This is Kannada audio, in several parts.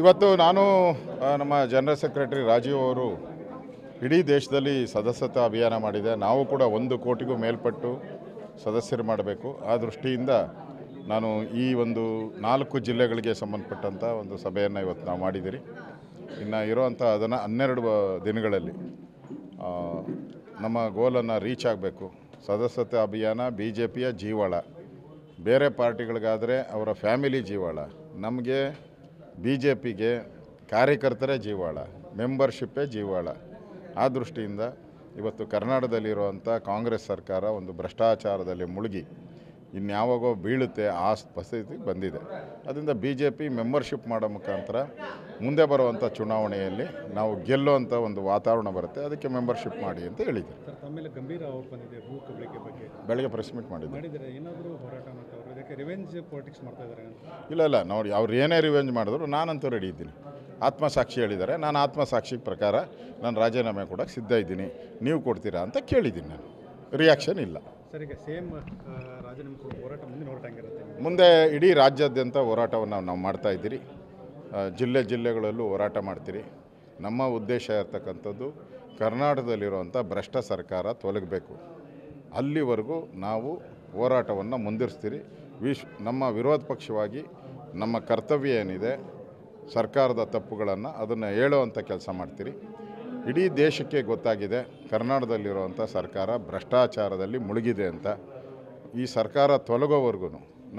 ಇವತ್ತು ನಾನು ನಮ್ಮ ಜನರಲ್ ಸೆಕ್ರೆಟರಿ ರಾಜೀವ್ ಅವರು ಇಡೀ ದೇಶದಲ್ಲಿ ಸದಸ್ಯತಾ ಅಭಿಯಾನ ಮಾಡಿದೆ ನಾವು ಕೂಡ ಒಂದು ಕೋಟಿಗೂ ಮೇಲ್ಪಟ್ಟು ಸದಸ್ಯರು ಮಾಡಬೇಕು ಆ ದೃಷ್ಟಿಯಿಂದ ನಾನು ಈ ಒಂದು ನಾಲ್ಕು ಜಿಲ್ಲೆಗಳಿಗೆ ಸಂಬಂಧಪಟ್ಟಂಥ ಒಂದು ಸಭೆಯನ್ನು ಇವತ್ತು ನಾವು ಮಾಡಿದ್ದೀರಿ ಇನ್ನು ಇರೋವಂಥ ಅದನ್ನು ಹನ್ನೆರಡು ದಿನಗಳಲ್ಲಿ ನಮ್ಮ ಗೋಲನ್ನು ರೀಚ್ ಆಗಬೇಕು ಸದಸ್ಯತೆ ಅಭಿಯಾನ ಬಿ ಜೆ ಪಿಯ ಜೀವಾಳ ಬೇರೆ ಪಾರ್ಟಿಗಳಿಗಾದರೆ ಅವರ ಫ್ಯಾಮಿಲಿ ಜೀವಾಳ ನಮಗೆ ಬಿ ಜೆ ಪಿಗೆ ಕಾರ್ಯಕರ್ತರೇ ಜೀವಾಳ ಮೆಂಬರ್ಶಿಪ್ಪೇ ಜೀವಾಳ ಆ ದೃಷ್ಟಿಯಿಂದ ಇವತ್ತು ಕರ್ನಾಟಕದಲ್ಲಿರುವಂಥ ಕಾಂಗ್ರೆಸ್ ಸರ್ಕಾರ ಒಂದು ಭ್ರಷ್ಟಾಚಾರದಲ್ಲಿ ಮುಳುಗಿ ಇನ್ಯಾವಾಗೋ ಬೀಳುತ್ತೆ ಆ ಪರಿಸ್ಥಿತಿಗೆ ಬಂದಿದೆ ಅದರಿಂದ ಬಿ ಜೆ ಪಿ ಮೆಂಬರ್ಶಿಪ್ ಮಾಡೋ ಮುಖಾಂತರ ಮುಂದೆ ಬರುವಂಥ ಚುನಾವಣೆಯಲ್ಲಿ ನಾವು ಗೆಲ್ಲುವಂಥ ಒಂದು ವಾತಾವರಣ ಬರುತ್ತೆ ಅದಕ್ಕೆ ಮೆಂಬರ್ಶಿಪ್ ಮಾಡಿ ಅಂತ ಹೇಳಿದ್ದೆ ಬೆಳಗ್ಗೆ ಪ್ರೆಸ್ ಮೀಟ್ ಮಾಡಿದ್ದೆ ಇಲ್ಲ ಇಲ್ಲ ನೋಡಿ ಅವ್ರು ಏನೇ ರಿವೆಂಜ್ ಮಾಡಿದ್ರು ನಾನಂತೂ ರೆಡಿ ಇದ್ದೀನಿ ಆತ್ಮಸಾಕ್ಷಿ ಹೇಳಿದ್ದಾರೆ ನಾನು ಆತ್ಮಸಾಕ್ಷಿ ಪ್ರಕಾರ ನಾನು ರಾಜೀನಾಮೆ ಕೊಡೋಕೆ ಸಿದ್ಧ ಇದ್ದೀನಿ ನೀವು ಕೊಡ್ತೀರಾ ಅಂತ ಕೇಳಿದ್ದೀನಿ ನಾನು ರಿಯಾಕ್ಷನ್ ಇಲ್ಲ ಸೇಮ್ ಹೋರಾಟ ಮುಂದೆ ಮುಂದೆ ಇಡೀ ರಾಜ್ಯಾದ್ಯಂತ ಹೋರಾಟವನ್ನು ನಾವು ಮಾಡ್ತಾಯಿದ್ದೀರಿ ಜಿಲ್ಲೆ ಜಿಲ್ಲೆಗಳಲ್ಲೂ ಹೋರಾಟ ಮಾಡ್ತೀರಿ ನಮ್ಮ ಉದ್ದೇಶ ಇರ್ತಕ್ಕಂಥದ್ದು ಕರ್ನಾಟಕದಲ್ಲಿರುವಂಥ ಭ್ರಷ್ಟ ಸರ್ಕಾರ ತೊಲಗಬೇಕು ಅಲ್ಲಿವರೆಗೂ ನಾವು ಹೋರಾಟವನ್ನು ಮುಂದಿರ್ಸ್ತೀರಿ ವಿಶ್ ನಮ್ಮ ವಿರೋಧ ಪಕ್ಷವಾಗಿ ನಮ್ಮ ಕರ್ತವ್ಯ ಏನಿದೆ ಸರ್ಕಾರದ ತಪ್ಪುಗಳನ್ನು ಅದನ್ನು ಹೇಳುವಂಥ ಕೆಲಸ ಮಾಡ್ತೀರಿ ಇಡೀ ದೇಶಕ್ಕೆ ಗೊತ್ತಾಗಿದೆ ಕರ್ನಾಟಕದಲ್ಲಿರುವಂಥ ಸರ್ಕಾರ ಭ್ರಷ್ಟಾಚಾರದಲ್ಲಿ ಮುಳುಗಿದೆ ಅಂತ ಈ ಸರ್ಕಾರ ತೊಲಗೋವರೆಗೂ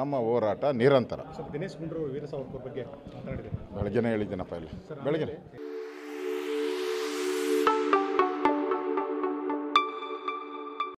ನಮ್ಮ ಹೋರಾಟ ನಿರಂತರ ದಿನೇಶ್ ಗುಂಡೂರು ಬಗ್ಗೆ ಬೆಳಗ್ಗೆನೇ ಹೇಳಿದ್ದೀನಪ್ಪ ಇಲ್ಲಿ ಬೆಳಗ್ಗೆ